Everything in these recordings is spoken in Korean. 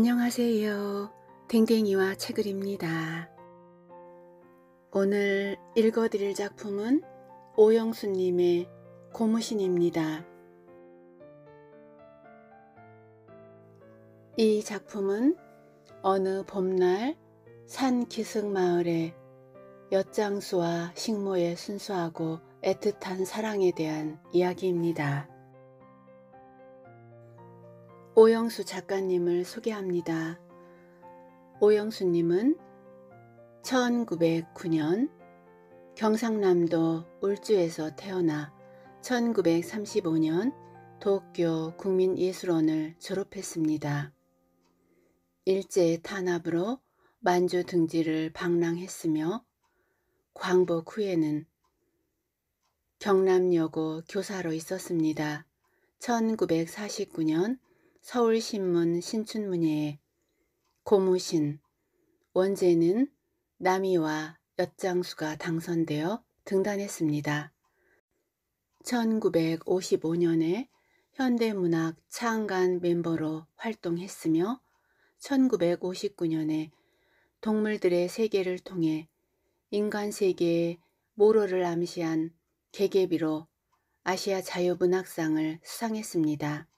안녕하세요. 댕댕이와 책을입니다. 오늘 읽어드릴 작품은 오영수님의 고무신입니다. 이 작품은 어느 봄날 산기승마을의 엿장수와 식모의 순수하고 애틋한 사랑에 대한 이야기입니다. 오영수 작가님을 소개합니다. 오영수님은 1909년 경상남도 울주에서 태어나 1935년 도쿄 국민예술원을 졸업했습니다. 일제의 탄압으로 만주 등지를 방랑했으며 광복 후에는 경남여고 교사로 있었습니다. 1949년 서울신문 신춘문예 고무신 원제는 남이와 엿장수가 당선되어 등단했습니다. 1955년에 현대문학 창간 멤버로 활동했으며 1959년에 동물들의 세계를 통해 인간 세계의 모로를 암시한 개개비로 아시아 자유문학상을 수상했습니다.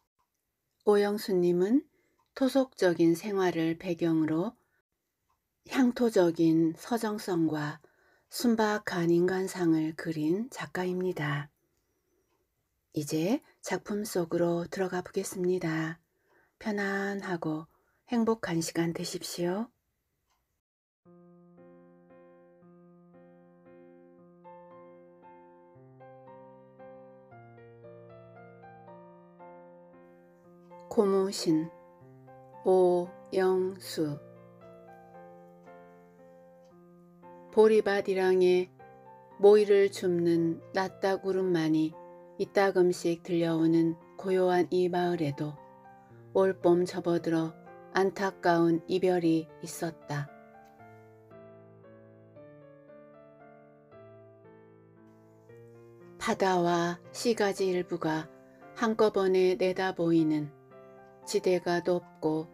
오영수님은 토속적인 생활을 배경으로 향토적인 서정성과 순박한 인간상을 그린 작가입니다. 이제 작품 속으로 들어가 보겠습니다. 편안하고 행복한 시간 되십시오. 고무신 오영수 보리밭이랑에 모이를 줍는 낫다구름만이 이따금씩 들려오는 고요한 이 마을에도 올봄 접어들어 안타까운 이별이 있었다. 바다와 시가지 일부가 한꺼번에 내다보이는 지대가 높고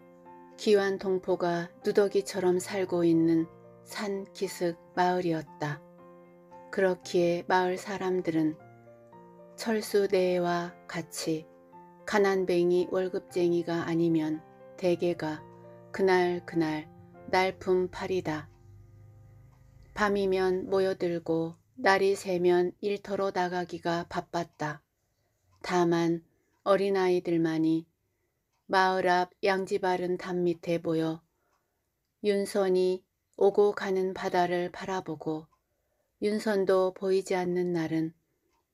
기완 동포가 누더기처럼 살고 있는 산 기슭 마을이었다. 그렇기에 마을 사람들은 철수 대와 같이 가난뱅이 월급쟁이가 아니면 대개가 그날 그날 날품팔이다. 밤이면 모여들고 날이 새면 일터로 나가기가 바빴다. 다만 어린아이들만이 마을 앞 양지바른 담 밑에 모여 윤선이 오고 가는 바다를 바라보고 윤선도 보이지 않는 날은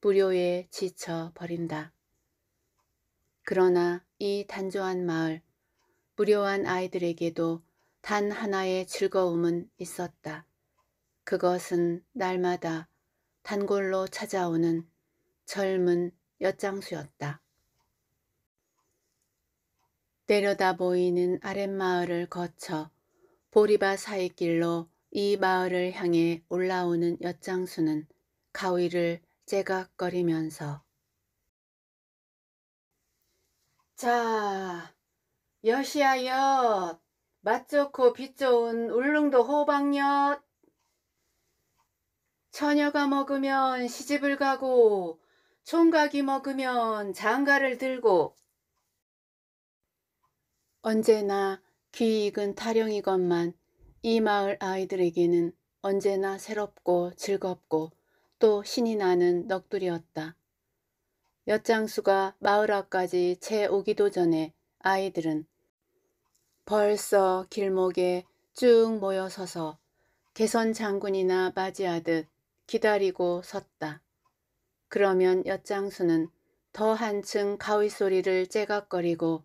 무료에 지쳐 버린다. 그러나 이 단조한 마을, 무료한 아이들에게도 단 하나의 즐거움은 있었다. 그것은 날마다 단골로 찾아오는 젊은 엿장수였다. 내려다 보이는 아랫마을을 거쳐 보리바 사이길로 이 마을을 향해 올라오는 엿장수는 가위를 째각거리면서 자, 엿이야 엿, 맛 좋고 빛 좋은 울릉도 호박엿. 처녀가 먹으면 시집을 가고 총각이 먹으면 장가를 들고 언제나 귀 익은 타령이건만 이 마을 아이들에게는 언제나 새롭고 즐겁고 또 신이 나는 넋두리였다. 엿 장수가 마을 앞까지 채 오기도 전에 아이들은 벌써 길목에 쭉 모여서서 개선 장군이나 맞이하듯 기다리고 섰다. 그러면 엿장수는 더 한층 가위 소리를 째각거리고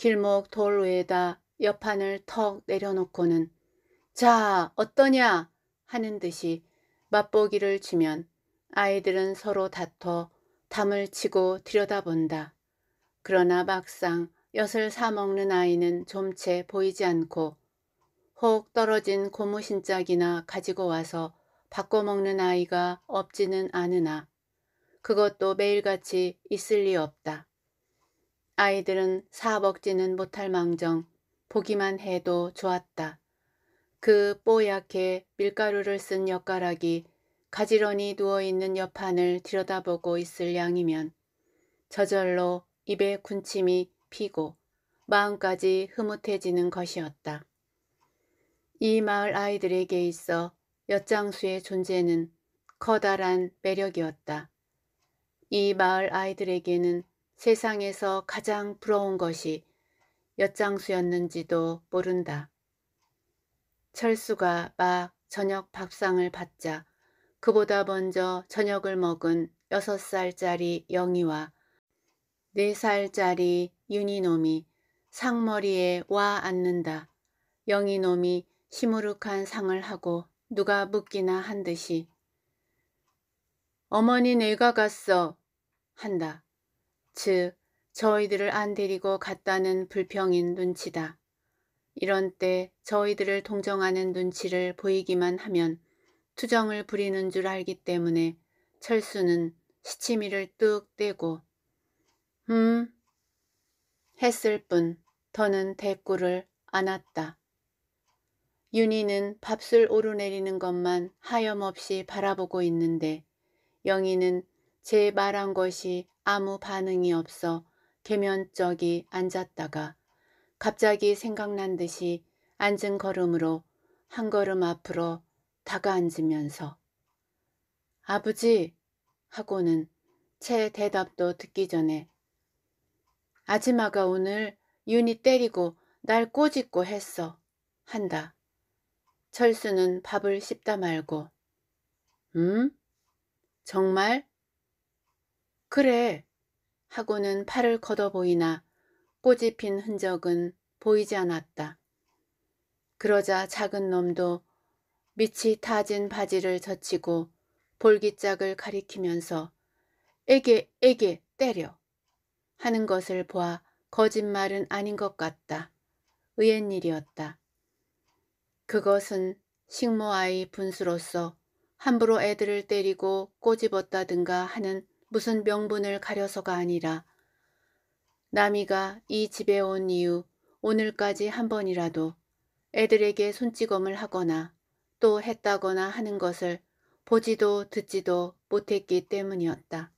길목 돌 위에다 여판을턱 내려놓고는 자 어떠냐 하는 듯이 맛보기를 주면 아이들은 서로 다퉈 담을 치고 들여다본다. 그러나 막상 엿을 사먹는 아이는 좀 채 보이지 않고 혹 떨어진 고무신짝이나 가지고 와서 바꿔먹는 아이가 없지는 않으나 그것도 매일같이 있을 리 없다. 아이들은 사 먹지는 못할 망정 보기만 해도 좋았다. 그 뽀얗게 밀가루를 쓴 엿가락이 가지런히 누워있는 옆판을 들여다보고 있을 양이면 저절로 입에 군침이 피고 마음까지 흐뭇해지는 것이었다. 이 마을 아이들에게 있어 엿장수의 존재는 커다란 매력이었다. 이 마을 아이들에게는 세상에서 가장 부러운 것이 엿장수였는지도 모른다. 철수가 막 저녁 밥상을 받자 그보다 먼저 저녁을 먹은 여섯 살짜리 영희와 네 살짜리 윤희놈이 상머리에 와 앉는다. 영희놈이 시무룩한 상을 하고 누가 묻기나 한 듯이 어머니 내가 갔어 한다. 즉 저희들을 안 데리고 갔다는 불평인 눈치다. 이런 때 저희들을 동정하는 눈치를 보이기만 하면 투정을 부리는 줄 알기 때문에 철수는 시치미를 뚝 떼고 음 했을 뿐 더는 대꾸를 안았다. 윤희는 밥술 오르내리는 것만 하염없이 바라보고 있는데 영희는 제 말한 것이 아무 반응이 없어 개면적이 앉았다가 갑자기 생각난 듯이 앉은 걸음으로 한 걸음 앞으로 다가앉으면서 아버지 하고는 채 대답도 듣기 전에 아줌마가 오늘 윤이 때리고 날 꼬집고 했어 한다. 철수는 밥을 씹다 말고 음? 정말? 그래 하고는 팔을 걷어 보이나 꼬집힌 흔적은 보이지 않았다. 그러자 작은 놈도 밑이 타진 바지를 젖히고 볼기짝을 가리키면서 에게 에게 때려 하는 것을 보아 거짓말은 아닌 것 같다. 의연일이었다. 그것은 식모아이 분수로서 함부로 애들을 때리고 꼬집었다든가 하는 무슨 명분을 가려서가 아니라 나미가이 집에 온 이후 오늘까지 한 번이라도 애들에게 손찌검을 하거나 또 했다거나 하는 것을 보지도 듣지도 못했기 때문이었다.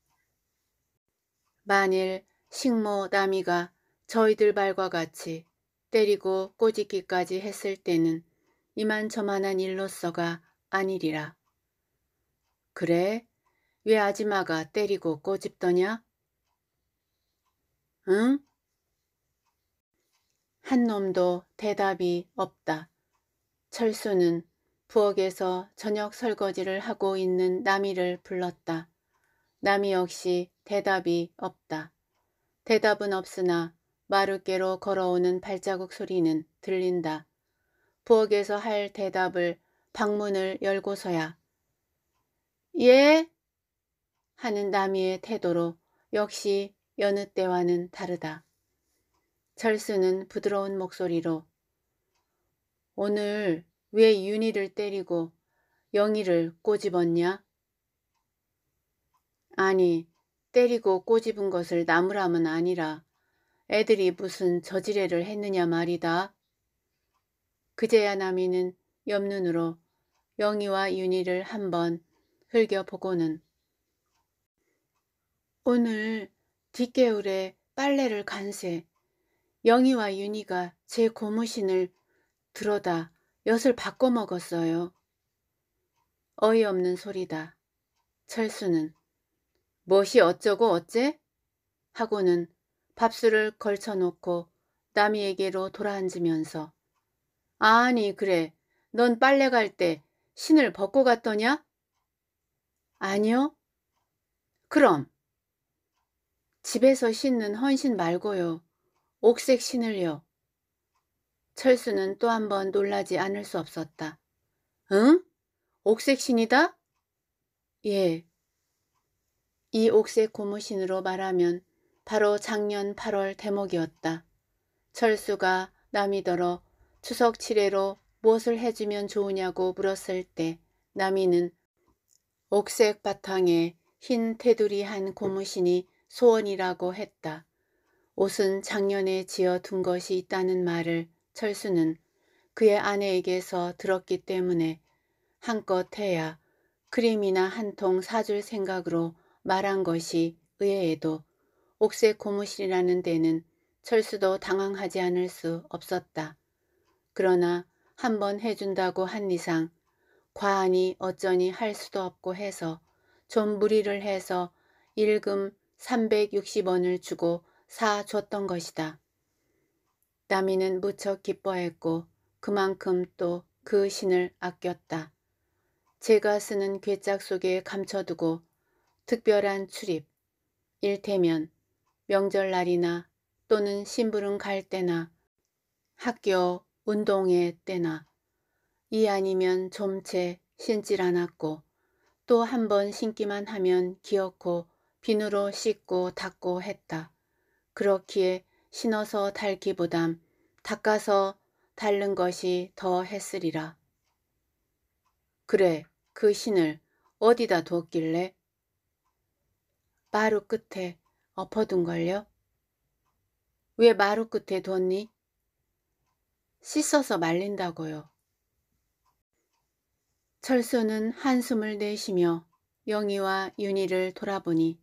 만일 식모 나미가 저희들 발과 같이 때리고 꼬집기까지 했을 때는 이만저만한 일로서가 아니리라. 그래? 왜 아줌마가 때리고 꼬집더냐? 응? 한 놈도 대답이 없다. 철수는 부엌에서 저녁 설거지를 하고 있는 남이를 불렀다. 남이 역시 대답이 없다. 대답은 없으나 마루께로 걸어오는 발자국 소리는 들린다. 부엌에서 할 대답을 방문을 열고서야 예? 하는 나미의 태도로 역시 여느 때와는 다르다. 철수는 부드러운 목소리로 오늘 왜 윤희를 때리고 영희를 꼬집었냐? 아니, 때리고 꼬집은 것을 나무람은 아니라 애들이 무슨 저지레를 했느냐 말이다. 그제야 나미는 옆눈으로 영희와 윤희를 한번 흘겨보고는 오늘 뒷개울에 빨래를 간세 영희와 윤희가 제 고무신을 들어다 엿을 바꿔 먹었어요. 어이없는 소리다. 철수는 뭣이 어쩌고 어째? 하고는 밥술을 걸쳐놓고 남이에게로 돌아앉으면서 아니 그래 넌 빨래 갈 때 신을 벗고 갔더냐? 아니요. 그럼 집에서 신는 헌신 말고요. 옥색 신을요. 철수는 또 한 번 놀라지 않을 수 없었다. 응? 옥색 신이다? 예. 이 옥색 고무신으로 말하면 바로 작년 8월 대목이었다. 철수가 남이더러 추석 7회로 무엇을 해주면 좋으냐고 물었을 때 남이는 옥색 바탕에 흰 테두리 한 고무신이 소원이라고 했다. 옷은 작년에 지어둔 것이 있다는 말을 철수는 그의 아내에게서 들었기 때문에 한껏 해야 크림이나 한 통 사줄 생각으로 말한 것이 의외에도 옥색 고무실이라는 데는 철수도 당황하지 않을 수 없었다. 그러나 한번 해준다고 한 이상 과한니 어쩌니 할 수도 없고 해서 좀 무리를 해서 일금 360원을 주고 사 줬던 것이다. 나미는 무척 기뻐했고 그만큼 또 그 신을 아꼈다. 제가 쓰는 괴짝 속에 감춰두고 특별한 출입, 일테면 명절날이나 또는 심부름 갈 때나 학교 운동회 때나 이 아니면 좀 채 신질 않았고 또 한 번 신기만 하면 기어코 비누로 씻고 닦고 했다. 그렇기에 신어서 달기보담 닦아서 닳는 것이 더 했으리라. 그래, 그 신을 어디다 두었길래? 마루 끝에 엎어둔걸요? 왜 마루 끝에 두었니? 씻어서 말린다고요. 철수는 한숨을 내쉬며 영희와 윤희를 돌아보니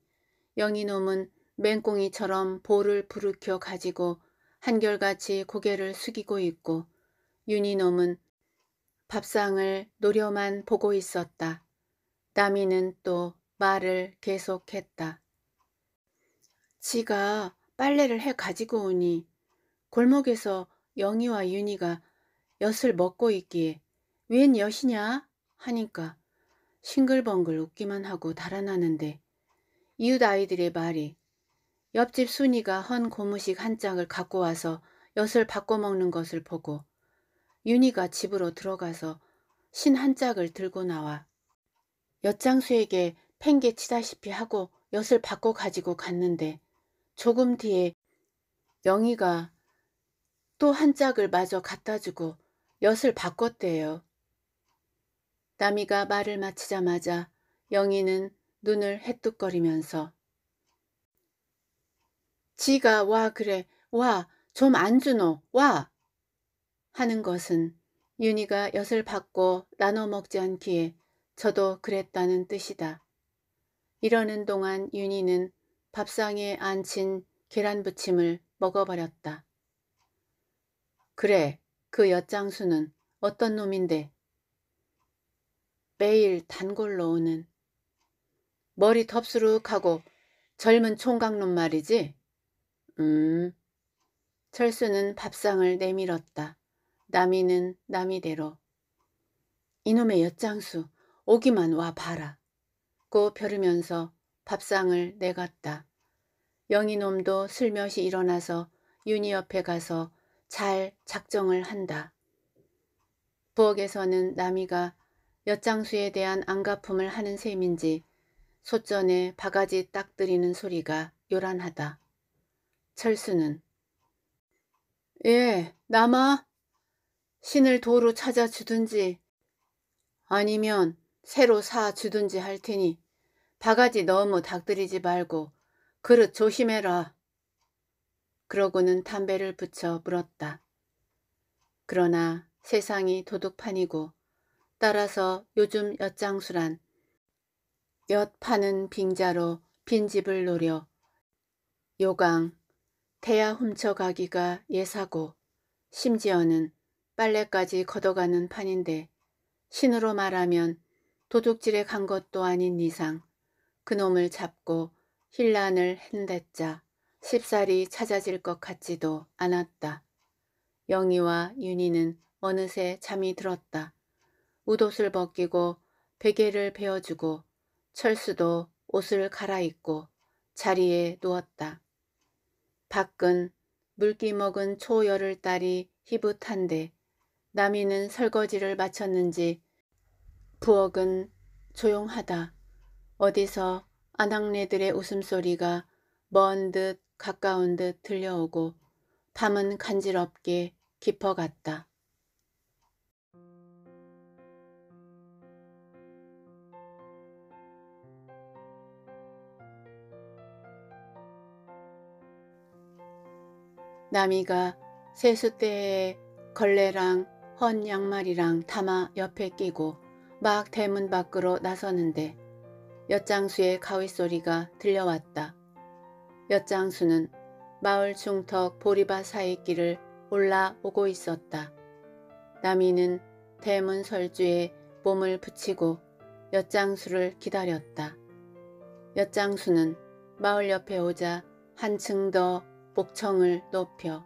영희놈은 맹꽁이처럼 볼을 부르켜 가지고 한결같이 고개를 숙이고 있고 윤희놈은 밥상을 노려만 보고 있었다. 남이는 또 말을 계속했다. 지가 빨래를 해 가지고 오니 골목에서 영희와 윤희가 엿을 먹고 있기에 웬 엿이냐 하니까 싱글벙글 웃기만 하고 달아나는데 이웃 아이들의 말이 옆집 순이가 헌 고무식 한 짝을 갖고 와서 엿을 바꿔 먹는 것을 보고 윤희가 집으로 들어가서 신 한 짝을 들고 나와 엿장수에게 팽개치다시피 하고 엿을 바꿔 가지고 갔는데 조금 뒤에 영희가 또 한 짝을 마저 갖다 주고 엿을 바꿨대요. 남이가 말을 마치자마자 영희는 눈을 헤뚝거리면서 지가 와 그래 와 좀 안 주노 와 하는 것은 윤희가 엿을 받고 나눠 먹지 않기에 저도 그랬다는 뜻이다. 이러는 동안 윤희는 밥상에 앉힌 계란부침을 먹어버렸다. 그래, 그 엿장수는 어떤 놈인데? 매일 단골로 오는 머리 덥수룩하고 젊은 총각놈 말이지? 음. 철수는 밥상을 내밀었다. 남이는 남이대로. 이놈의 엿장수 오기만 와 봐라. 고 벼르면서 밥상을 내갔다. 영희놈도 슬며시 일어나서 윤희 옆에 가서 잘 작정을 한다. 부엌에서는 남이가 엿장수에 대한 안가품을 하는 셈인지 소전에 바가지 딱 들이는 소리가 요란하다. 철수는 예, 남아. 신을 도로 찾아 주든지 아니면 새로 사 주든지 할 테니 바가지 너무 닥들이지 말고 그릇 조심해라. 그러고는 담배를 붙여 물었다. 그러나 세상이 도둑판이고 따라서 요즘 엿장수란 엿 파는 빙자로 빈집을 노려 요강 태야 훔쳐가기가 예사고 심지어는 빨래까지 걷어가는 판인데 신으로 말하면 도둑질에 간 것도 아닌 이상 그놈을 잡고 힐란을 헨댔자 십살이 찾아질 것 같지도 않았다. 영희와 윤희는 어느새 잠이 들었다. 웃옷을 벗기고 베개를 베어주고 철수도 옷을 갈아입고 자리에 누웠다. 밖은 물기 먹은 초열을 딸이 희붓한데 남이는 설거지를 마쳤는지 부엌은 조용하다. 어디서 아낙네들의 웃음소리가 먼 듯 가까운 듯 들려오고 밤은 간지럽게 깊어갔다. 나미가 세숫대에 걸레랑 헌 양말이랑 담아 옆에 끼고 막 대문 밖으로 나서는데 엿장수의 가윗 소리가 들려왔다. 엿장수는 마을 중턱 보리밭 사이 길을 올라오고 있었다. 나미는 대문 설주에 몸을 붙이고 엿장수를 기다렸다. 엿장수는 마을 옆에 오자 한층 더 목청을 높여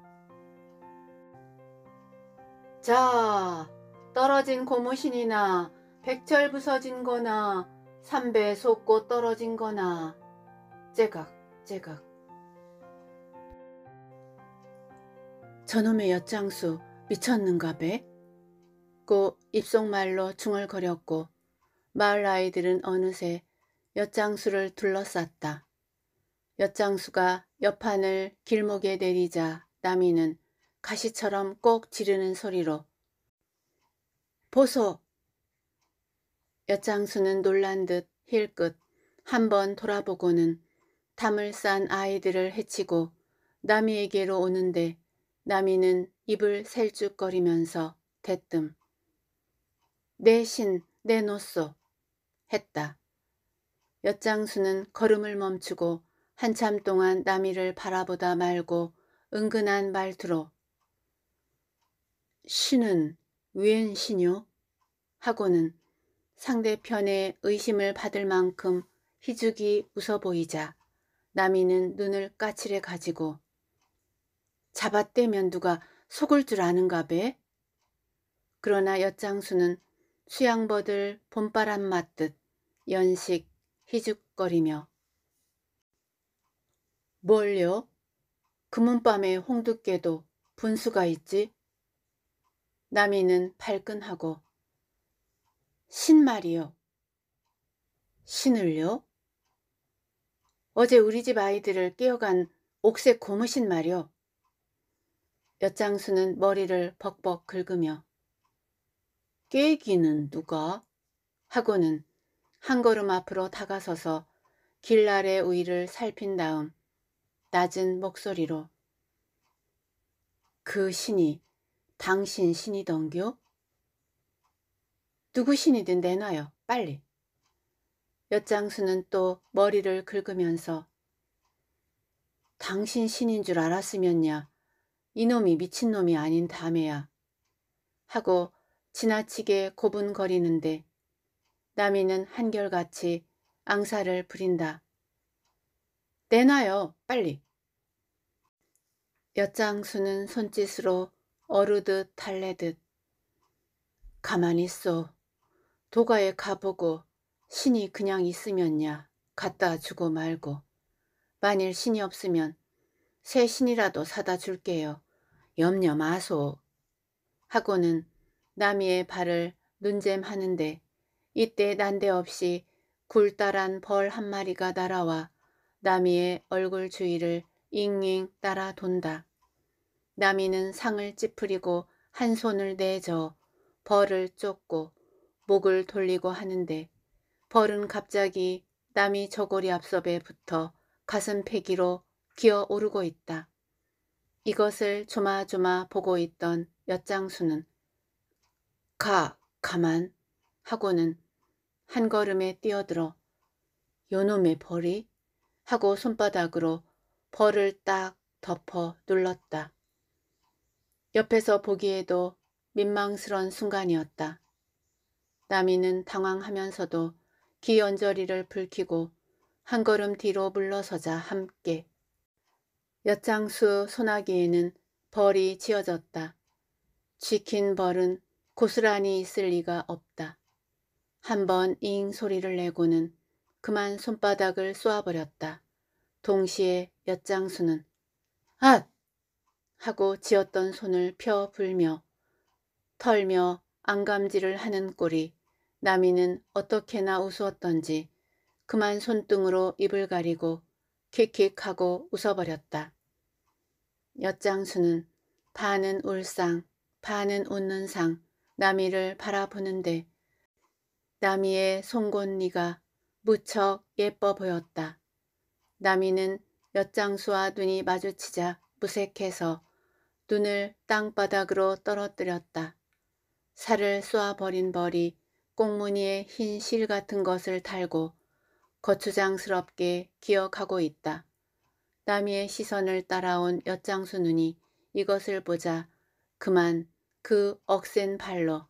자 떨어진 고무신이나 백철 부서진 거나 삼배 솟고 떨어진 거나 제각제각 저놈의 엿장수 미쳤는가 배? 고 입속말로 중얼거렸고 마을 아이들은 어느새 엿장수를 둘러쌌다. 엿장수가 옆판을 길목에 내리자 나미는 가시처럼 꼭 지르는 소리로 보소! 엿장수는 놀란 듯 힐끗 한번 돌아보고는 담을 싼 아이들을 해치고 나미에게로 오는데 나미는 입을 셀쭉거리면서 대뜸 내 신, 내 노소 했다. 엿장수는 걸음을 멈추고 한참 동안 나미를 바라보다 말고 은근한 말투로 신은 웬신요? 하고는 상대편의 의심을 받을 만큼 희죽이 웃어 보이자 나미는 눈을 까칠해 가지고 잡아떼면 누가 속을 줄 아는가 배? 그러나 엿장수는 수양버들 봄바람 맞듯 연식 희죽거리며 뭘요? 금은밤에 홍두깨도 분수가 있지? 남이는 발끈하고 신말이요. 신을요? 어제 우리 집 아이들을 깨어간 옥색 고무신 말이요. 엿장수는 머리를 벅벅 긁으며 깨기는 누가? 하고는 한 걸음 앞으로 다가서서 길날의 우위를 살핀 다음 낮은 목소리로 그 신이 당신 신이던겨? 누구 신이든 내놔요. 빨리. 엿장수는 또 머리를 긁으면서 당신 신인 줄 알았으면야 이놈이 미친놈이 아닌 다음에야 하고 지나치게 고분거리는데 남이는 한결같이 앙사를 부린다. 내놔요, 빨리. 엿장수는 손짓으로 어르듯 달래듯 가만히 있어. 도가에 가보고 신이 그냥 있으면야 갖다 주고 말고 만일 신이 없으면 새 신이라도 사다 줄게요. 염려 마소. 하고는 남이의 발을 눈잼하는데 이때 난데없이 굴다란 벌 한 마리가 날아와 나미의 얼굴 주위를 잉잉 따라 돈다. 나미는 상을 찌푸리고 한 손을 내저 벌을 쫓고 목을 돌리고 하는데 벌은 갑자기 나미 저고리 앞섭에 붙어 가슴패기로 기어오르고 있다. 이것을 조마조마 보고 있던 엿장수는 가, 가만 하고는 한 걸음에 뛰어들어 요놈의 벌이 하고 손바닥으로 벌을 딱 덮어 눌렀다. 옆에서 보기에도 민망스런 순간이었다. 나미는 당황하면서도 기연저리를 불키고 한 걸음 뒤로 물러서자 함께 엿장수 소나기에는 벌이 지어졌다. 지킨 벌은 고스란히 있을 리가 없다. 한 번 잉 소리를 내고는 그만 손바닥을 쏘아버렸다. 동시에 엿장수는 앗! 하고 지었던 손을 펴 불며 털며 안감질을 하는 꼴이 나미는 어떻게나 우스웠던지 그만 손등으로 입을 가리고 킥킥하고 웃어버렸다. 엿장수는 반은 울상 반은 웃는 상나미를 바라보는데 나미의 송곳니가 무척 예뻐 보였다. 나미는 엿장수와 눈이 마주치자 무색해서 눈을 땅바닥으로 떨어뜨렸다. 살을 쏘아버린 벌이 꽁무니에 흰 실 같은 것을 달고 거추장스럽게 기억하고 있다. 나미의 시선을 따라온 엿장수 눈이 이것을 보자 그만 그 억센 발로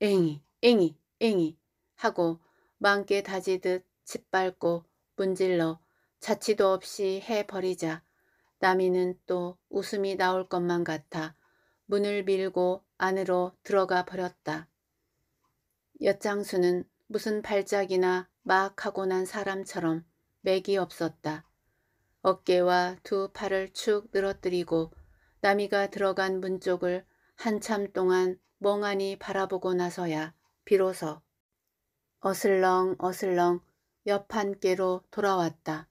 앵이 앵이 앵이 하고 망게 다지듯 짓밟고 문질러 자치도 없이 해버리자 나미는또 웃음이 나올 것만 같아 문을 밀고 안으로 들어가 버렸다. 엿장수는 무슨 발작이나 막 하고 난 사람처럼 맥이 없었다. 어깨와 두 팔을 축 늘어뜨리고 나미가 들어간 문 쪽을 한참 동안 멍하니 바라보고 나서야 비로소 어슬렁 어슬렁 옆한께로 돌아왔다.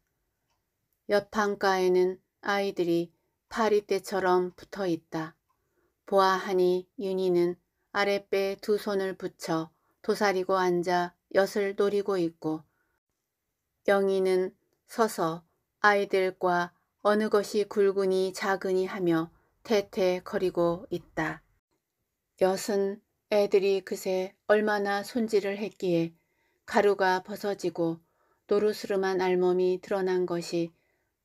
옆한가에는 아이들이 파리 때처럼 붙어 있다. 보아하니 윤희는 아랫배에 두 손을 붙여 도사리고 앉아 엿을 노리고 있고 영희는 서서 아이들과 어느 것이 굵으니 작으니 하며 태태거리고 있다. 엿은 애들이 그새 얼마나 손질을 했기에 가루가 벗어지고 노루스름한 알몸이 드러난 것이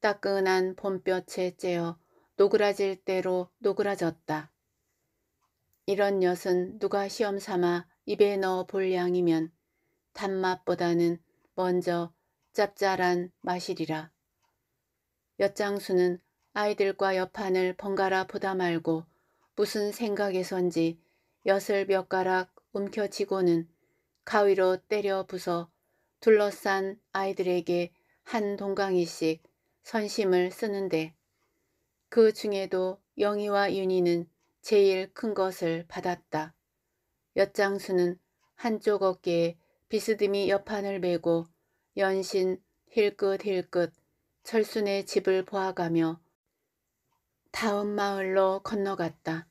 따끈한 봄볕에 째어 노그라질 대로 노그라졌다. 이런 엿은 누가 시험 삼아 입에 넣어 볼 양이면 단맛보다는 먼저 짭짤한 맛이리라. 엿장수는 아이들과 옆판을 번갈아 보다 말고 무슨 생각에선지 엿을 몇 가락 움켜쥐고는 가위로 때려 부숴 둘러싼 아이들에게 한 동강이씩 선심을 쓰는데 그 중에도 영희와 윤희는 제일 큰 것을 받았다. 엿장수는 한쪽 어깨에 비스듬히 여판을 메고 연신 힐끗힐끗 철순의 집을 보아가며 다음 마을로 건너갔다.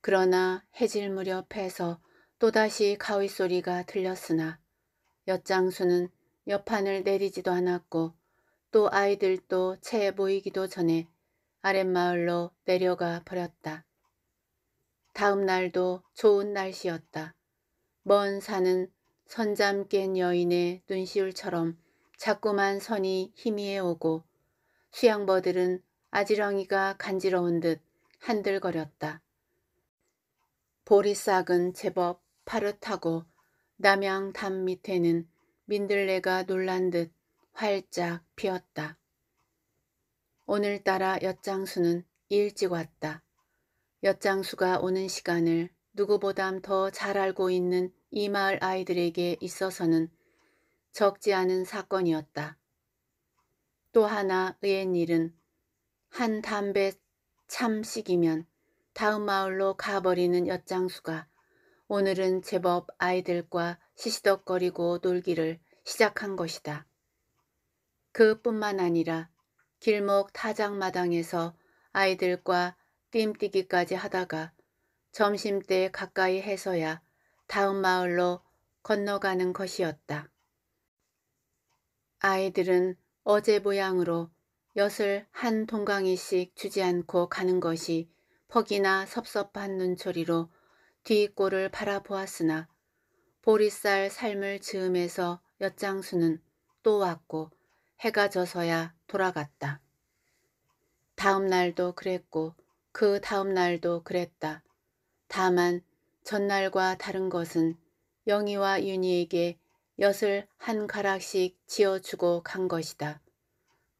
그러나 해질 무렵 해서 또다시 가위 소리가 들렸으나 엿장수는 옆판을 내리지도 않았고 또 아이들도 채 보이기도 전에 아랫마을로 내려가 버렸다. 다음 날도 좋은 날씨였다. 먼 산은 선잠 깬 여인의 눈시울처럼 자꾸만 선이 희미해 오고 수양버들은 아지렁이가 간지러운 듯 한들거렸다. 보리싹은 제법 파릇하고 남양 담 밑에는 민들레가 놀란 듯 활짝 피었다. 오늘따라 엿장수는 일찍 왔다. 엿장수가 오는 시간을 누구보담 더잘 알고 있는 이 마을 아이들에게 있어서는 적지 않은 사건이었다. 또 하나 의엔 일은 한 담배 참식이면 다음 마을로 가버리는 엿장수가 오늘은 제법 아이들과 시시덕거리고 놀기를 시작한 것이다. 그뿐만 아니라 길목 타작마당에서 아이들과 띠뛰기까지 하다가 점심때 가까이 해서야 다음 마을로 건너가는 것이었다. 아이들은 어제 모양으로 엿을 한 동강이씩 주지 않고 가는 것이 퍽이나 섭섭한 눈초리로 뒤꼴을 바라보았으나 보리쌀 삶을 즈음에서 엿장수는 또 왔고 해가 져서야 돌아갔다. 다음 날도 그랬고 그 다음 날도 그랬다. 다만 전날과 다른 것은 영희와 윤희에게 엿을 한 가락씩 지어주고 간 것이다.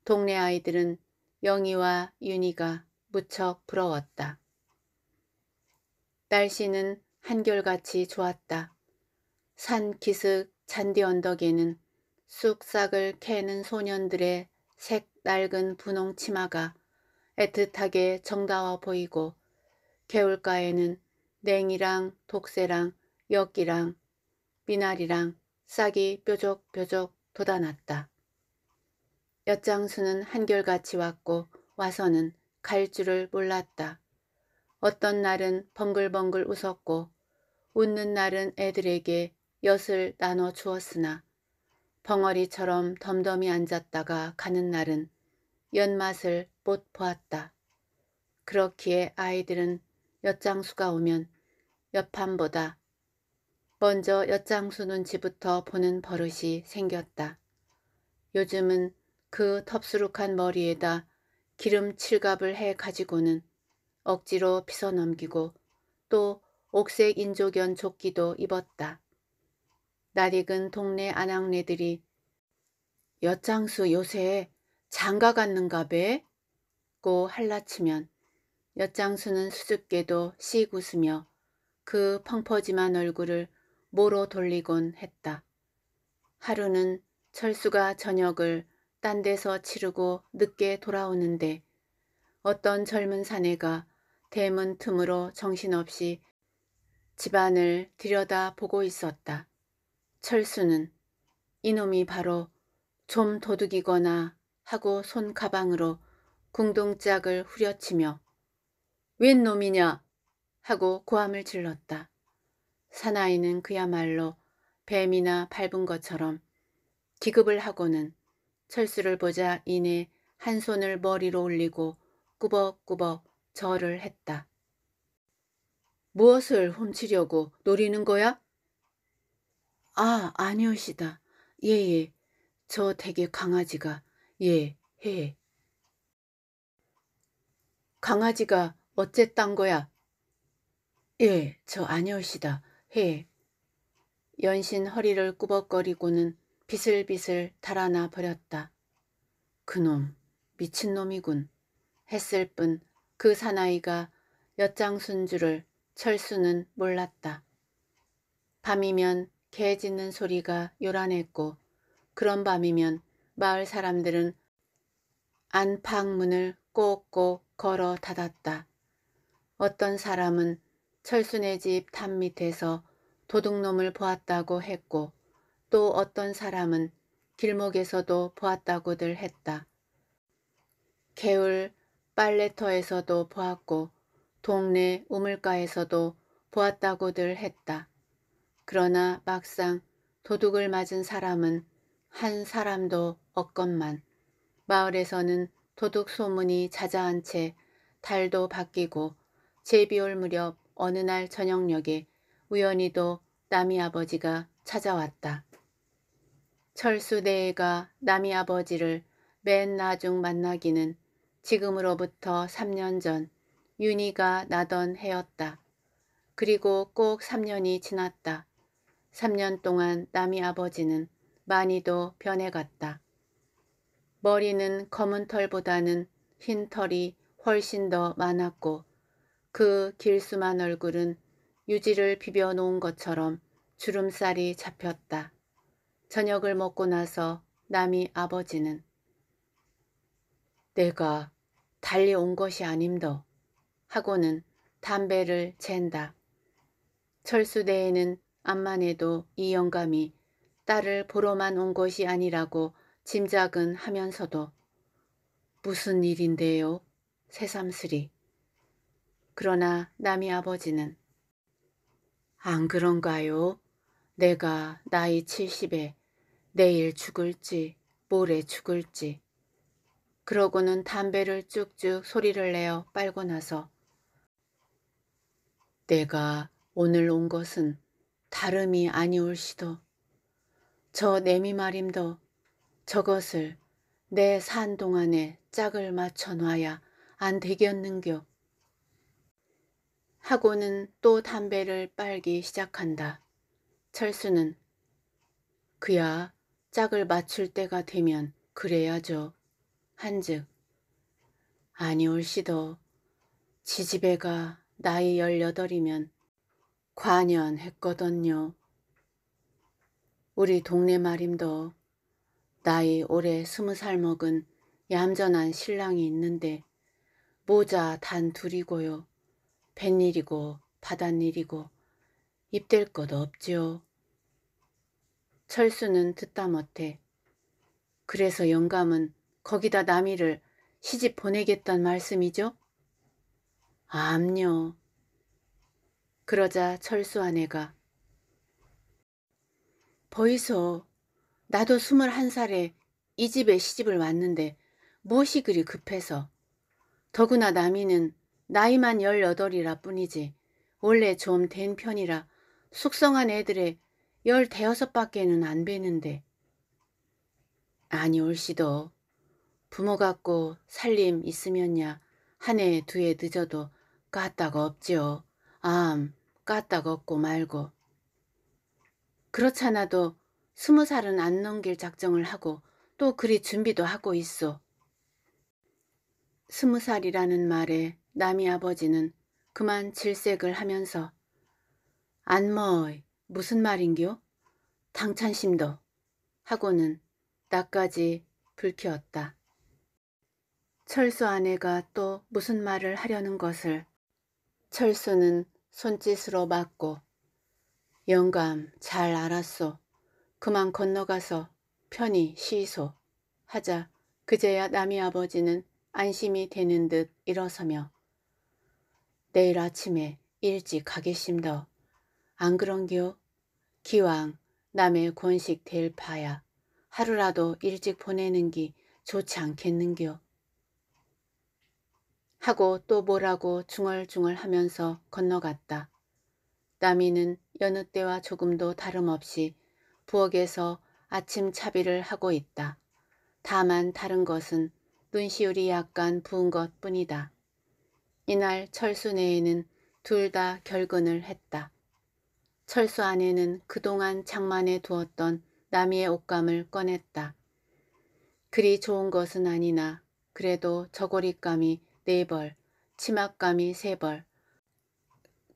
동네 아이들은 영희와 윤희가 무척 부러웠다. 날씨는 한결같이 좋았다. 산 기슭 잔디 언덕에는 쑥싹을 캐는 소년들의 색 낡은 분홍 치마가 애틋하게 정다워 보이고 개울가에는 냉이랑 독새랑 엿기랑 미나리랑 싹이 뾰족뾰족 돋아났다. 엿장수는 한결같이 왔고 와서는 갈 줄을 몰랐다. 어떤 날은 벙글벙글 웃었고 웃는 날은 애들에게 엿을 나눠 주었으나 벙어리처럼 덤덤히 앉았다가 가는 날은 연맛을 못 보았다. 그렇기에 아이들은 엿장수가 오면 옆판보다 먼저 엿장수 눈치부터 보는 버릇이 생겼다. 요즘은 그 덥수룩한 머리에다 기름 칠갑을 해 가지고는 억지로 빗어넘기고 또 옥색 인조견 조끼도 입었다. 날익은 동네 아낙네들이 엿장수 요새 장가 갔는가 배? 고 할라치면 엿장수는 수줍게도 씩 웃으며 그 펑퍼짐한 얼굴을 모로 돌리곤 했다. 하루는 철수가 저녁을 딴 데서 치르고 늦게 돌아오는데 어떤 젊은 사내가 대문 틈으로 정신없이 집안을 들여다보고 있었다. 철수는 이놈이 바로 좀 도둑이거나 하고 손가방으로 궁동짝을 후려치며 웬 놈이냐 하고 고함을 질렀다. 사나이는 그야말로 뱀이나 밟은 것처럼 기급을 하고는 철수를 보자 이내 한 손을 머리로 올리고 꾸벅꾸벅 절을 했다. 무엇을 훔치려고 노리는 거야? 아, 아니오시다. 예, 예. 저 댁의 강아지가, 예, 해. 강아지가 어쨌단 거야? 예, 저 아니오시다. 해. 연신 허리를 꾸벅거리고는 비슬비슬 달아나 버렸다. 그놈, 미친놈이군. 했을 뿐그 사나이가 엿장순 줄을 철수는 몰랐다. 밤이면 개 짖는 소리가 요란했고 그런 밤이면 마을 사람들은 안방문을 꼭꼭 걸어 닫았다. 어떤 사람은 철수네 집탑 밑에서 도둑놈을 보았다고 했고 또 어떤 사람은 길목에서도 보았다고들 했다. 개울 빨래터에서도 보았고 동네 우물가에서도 보았다고들 했다. 그러나 막상 도둑을 맞은 사람은 한 사람도 없건만 마을에서는 도둑 소문이 자자한 채 달도 바뀌고 제비 올 무렵 어느 날 저녁녘에 우연히도 남이 아버지가 찾아왔다. 철수대애가 남이 아버지를 맨 나중 만나기는 지금으로부터 3년 전 윤희가 나던 해였다. 그리고 꼭 3년이 지났다. 3년 동안 남이 아버지는 많이도 변해갔다. 머리는 검은 털보다는 흰 털이 훨씬 더 많았고 그 길수만 얼굴은 유지를 비벼놓은 것처럼 주름살이 잡혔다. 저녁을 먹고 나서 남이 아버지는 내가 달리 온 것이 아님도 하고는 담배를 잰다. 철수대에는 암만 해도 이 영감이 딸을 보러만 온 것이 아니라고 짐작은 하면서도 무슨 일인데요? 새삼스리. 그러나 남이 아버지는 안 그런가요? 내가 나이 70에 내일 죽을지 모레 죽을지 그러고는 담배를 쭉쭉 소리를 내어 빨고 나서 내가 오늘 온 것은 다름이 아니올시도 저 내미 마림도 저것을 내 산 동안에 짝을 맞춰 놔야 안 되겠는겨 하고는 또 담배를 빨기 시작한다. 철수는 그야 짝을 맞출 때가 되면 그래야죠. 한즉 아니올시도 지지배가 나이 열여덟이면 관연했거든요. 우리 동네 말임도 나이 올해 스무 살 먹은 얌전한 신랑이 있는데 모자 단 둘이고요. 뱃일이고 바닷일이고 입댈 것 없지요. 철수는 듣다 못해. 그래서 영감은 거기다 남이를 시집 보내겠단 말씀이죠? 암요. 그러자 철수 아내가 보이소. 나도 스물한 살에 이 집에 시집을 왔는데 무엇이 그리 급해서. 더구나 남이는 나이만 열여덟이라 뿐이지 원래 좀 된 편이라 숙성한 애들의 열대여섯 밖에는 안 배는데. 아니 올시도 부모 갖고 살림 있으면야 한해두해 늦어도 까딱 없지요. 암 까딱 없고 말고. 그렇잖아도 스무 살은 안 넘길 작정을 하고 또 그리 준비도 하고 있어. 스무 살이라는 말에 남이 아버지는 그만 질색을 하면서 안머이 무슨 말인겨? 당찬심도 하고는 나까지 불키웠다. 철수 아내가 또 무슨 말을 하려는 것을 철수는 손짓으로 막고 영감 잘 알았소. 그만 건너가서 편히 쉬소. 하자 그제야 남이 아버지는 안심이 되는 듯 일어서며 내일 아침에 일찍 가겠심더. 안 그런겨? 기왕 남의 권식 될 바야 하루라도 일찍 보내는 게 좋지 않겠는겨. 하고 또 뭐라고 중얼중얼 하면서 건너갔다. 나미는 여느 때와 조금도 다름없이 부엌에서 아침 차비를 하고 있다. 다만 다른 것은 눈시울이 약간 부은 것 뿐이다. 이날 철수 내에는 둘 다 결근을 했다. 철수 아내는 그동안 장만해 두었던 나미의 옷감을 꺼냈다. 그리 좋은 것은 아니나 그래도 저고리감이 네 벌, 치맛감이 세 벌,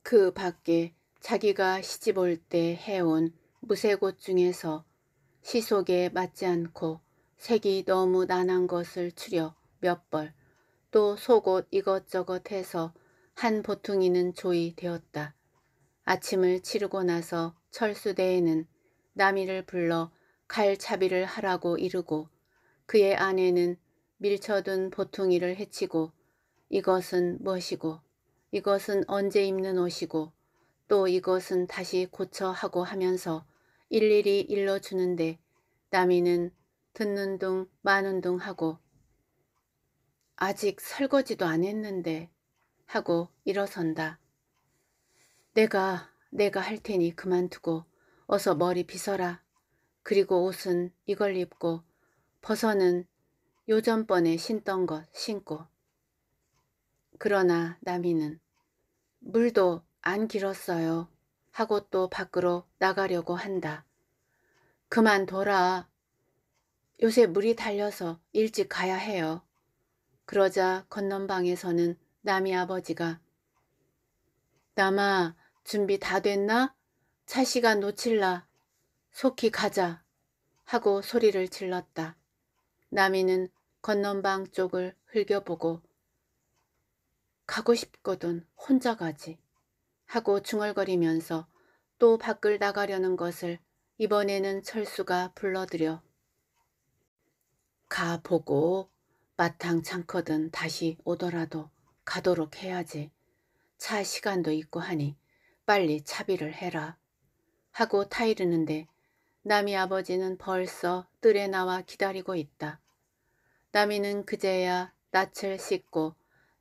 그 밖에 자기가 시집 올때 해온 무쇠곳 중에서 시속에 맞지 않고 색이 너무 난한 것을 추려 몇 벌, 또 속옷 이것저것 해서 한 보퉁이는 조이 되었다. 아침을 치르고 나서 철수대에는 남이를 불러 갈차비를 하라고 이르고 그의 아내는 밀쳐둔 보퉁이를 해치고 이것은 무엇이고 이것은 언제 입는 옷이고 또 이것은 다시 고쳐 하고 하면서 일일이 일러주는데 남이는 듣는 둥 마는 둥 하고 아직 설거지도 안 했는데 하고 일어선다. 내가 내가 할 테니 그만두고 어서 머리 빗어라. 그리고 옷은 이걸 입고 벗어는 요전번에 신던 것 신고 그러나 나미는 물도 안 길었어요. 하고 또 밖으로 나가려고 한다. 그만 돌아. 요새 물이 달려서 일찍 가야 해요. 그러자 건넌방에서는 남이 아버지가 남아 준비 다 됐나? 차 시간 놓칠라. 속히 가자. 하고 소리를 질렀다. 남이는 건넌방 쪽을 흘겨보고 가고 싶거든 혼자 가지 하고 중얼거리면서 또 밖을 나가려는 것을 이번에는 철수가 불러들여 가보고 마탕 창거든 다시 오더라도 가도록 해야지 차 시간도 있고 하니 빨리 차비를 해라 하고 타이르는데 남이 아버지는 벌써 뜰에 나와 기다리고 있다. 남이는 그제야 낯을 씻고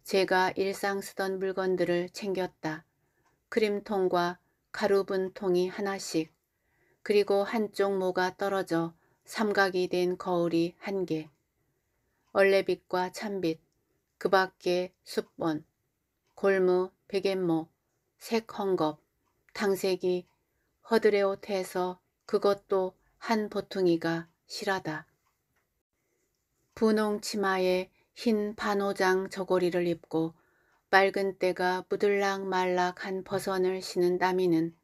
제가 일상 쓰던 물건들을 챙겼다. 크림통과 가루분 통이 하나씩, 그리고 한쪽 모가 떨어져 삼각이 된 거울이 한 개, 얼레빛과 찬빛, 그 밖에 숯본 골무, 베갯모, 색헝겊, 탕색이, 허드레 옷에서 그것도 한 보퉁이가 실하다. 분홍 치마에 흰반오장 저고리를 입고 빨근 때가 부들락 말락 한 버선을 신은 따미는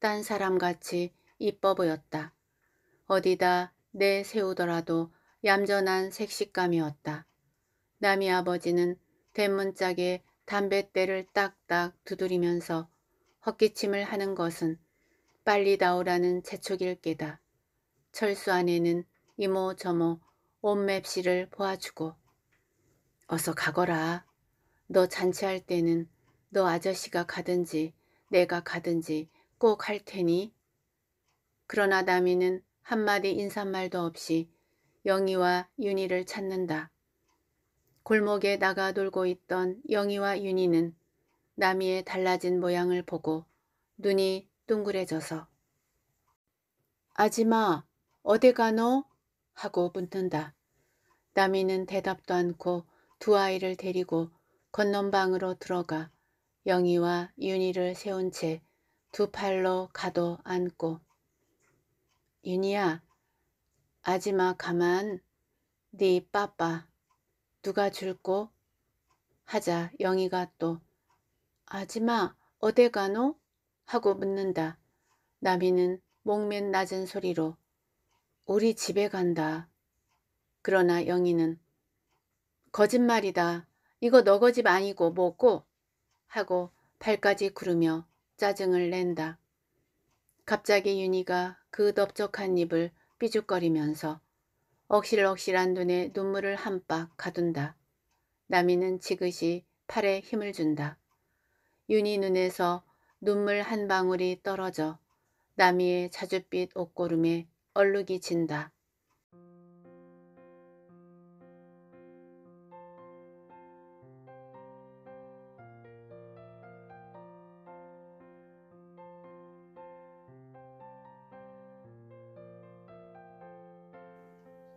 딴 사람같이 이뻐 보였다. 어디다 내세우더라도 얌전한 색식감이었다. 남이 아버지는 대문짝에 담뱃대를 딱딱 두드리면서 헛기침을 하는 것은 빨리 나오라는 재촉일 게다. 철수 안에는 이모저모 옷맵시를 보아주고 어서 가거라. 너 잔치할 때는 너 아저씨가 가든지 내가 가든지 꼭 할 테니. 그러나 남이는 한마디 인사말도 없이 영희와 윤희를 찾는다. 골목에 나가 돌고 있던 영희와 윤희는 남이의 달라진 모양을 보고 눈이 둥그레져서 아지마 어디 가노? 하고 묻는다. 남이는 대답도 않고 두 아이를 데리고 건넌방으로 들어가 영희와 윤희를 세운 채 두 팔로 가도 안고 윤희야 아지마 가만 네 빠빠 누가 줄꼬 하자 영희가 또 아지마 어디 가노? 하고 묻는다. 나비는 목맨 낮은 소리로 우리 집에 간다. 그러나 영희는 거짓말이다. 이거 너 거집 아니고 뭐고? 하고 발까지 구르며 짜증을 낸다. 갑자기 윤희가 그 넓적한 입을 삐죽거리면서 억실억실한 눈에 눈물을 한박 가둔다. 남이는 지그시 팔에 힘을 준다. 윤희 눈에서 눈물 한 방울이 떨어져 남이의 자줏빛 옷고름에 얼룩이 진다.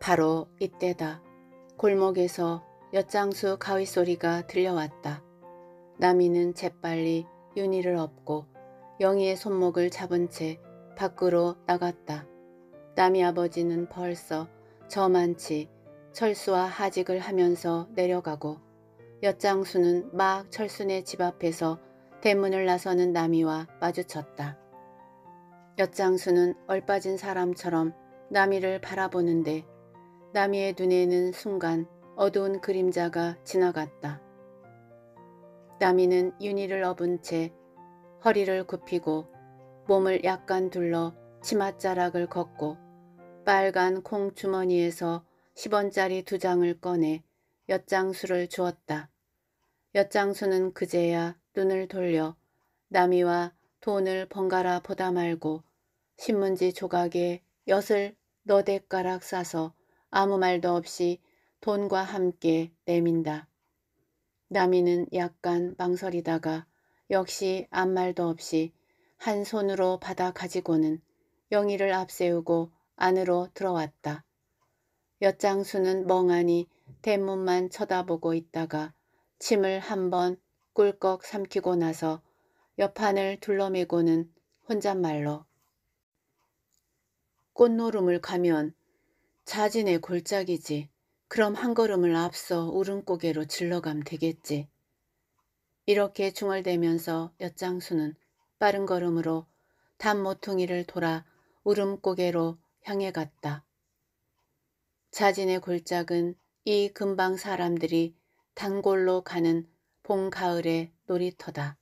바로 이때다. 골목에서 엿장수 가위 소리가 들려왔다. 나미는 재빨리 윤희를 업고 영희의 손목을 잡은 채 밖으로 나갔다. 나미 아버지는 벌써 저만치 철수와 하직을 하면서 내려가고 엿장수는 막 철순의 집 앞에서 대문을 나서는 나미와 마주쳤다. 엿장수는 얼빠진 사람처럼 나미를 바라보는데 나미의 눈에는 순간 어두운 그림자가 지나갔다. 나미는유니를 업은 채 허리를 굽히고 몸을 약간 둘러 치맛자락을 걷고 빨간 콩주머니에서 10원짜리 두 장을 꺼내 엿장수를 주었다. 엿장수는 그제야 눈을 돌려 나미와 돈을 번갈아 보다 말고 신문지 조각에 엿을 너댓가락 싸서 아무 말도 없이 돈과 함께 내민다. 나미는 약간 망설이다가 역시 아무 말도 없이 한 손으로 받아 가지고는 영희를 앞세우고 안으로 들어왔다. 엿장수는 멍하니 대문만 쳐다보고 있다가 침을 한 번 꿀꺽 삼키고 나서 옆판을 둘러매고는 혼잣말로 꽃노름을 가면 자진의 골짜기지. 그럼 한 걸음을 앞서 울음고개로 질러감 되겠지. 이렇게 중얼대면서 엿장수는 빠른 걸음으로 단모퉁이를 돌아 울음고개로 향해 갔다. 자진의 골짜은 이금방 사람들이 단골로 가는 봄 가을의 놀이터다.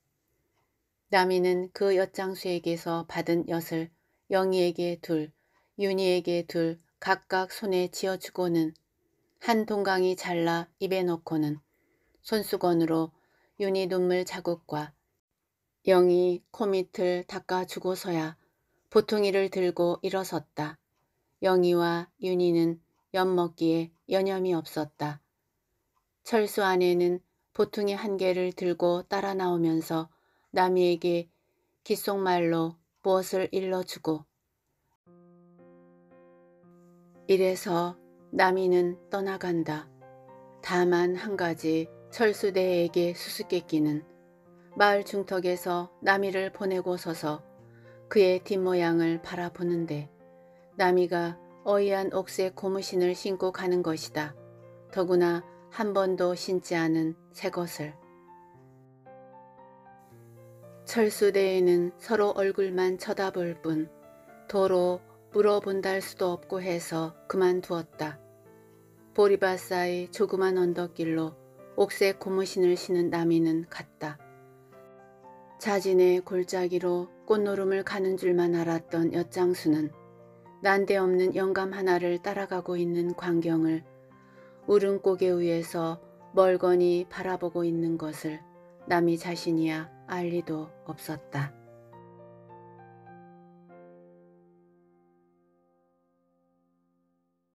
남이는 그 엿장수에게서 받은 엿을 영희에게 둘, 윤희에게 둘 각각 손에 쥐어주고는 한 동강이 잘라 입에 넣고는 손수건으로 윤희 눈물 자국과 영이 코밑을 닦아주고서야 보통이를 들고 일어섰다. 영이와 윤희는 엿먹기에 여념이 없었다. 철수 아내는 보통이 한 개를 들고 따라 나오면서 남이에게 귓속말로 무엇을 일러주고 이래서 남이는 떠나간다. 다만 한 가지 철수대에게 수수께끼는 마을 중턱에서 남이를 보내고 서서 그의 뒷모양을 바라보는데 남이가 어이한 옥색 고무신을 신고 가는 것이다. 더구나 한 번도 신지 않은 새것을. 철수대에는 서로 얼굴만 쳐다볼 뿐 도로 물어본달 수도 없고 해서 그만두었다. 보리바사의 조그만 언덕길로 옥색 고무신을 신은 나미는 갔다. 자진의 골짜기로 꽃노름을 가는 줄만 알았던 엿장수는 난데없는 영감 하나를 따라가고 있는 광경을 우릉고개위에서 멀거니 바라보고 있는 것을 남이 자신이야 알리도 없었다.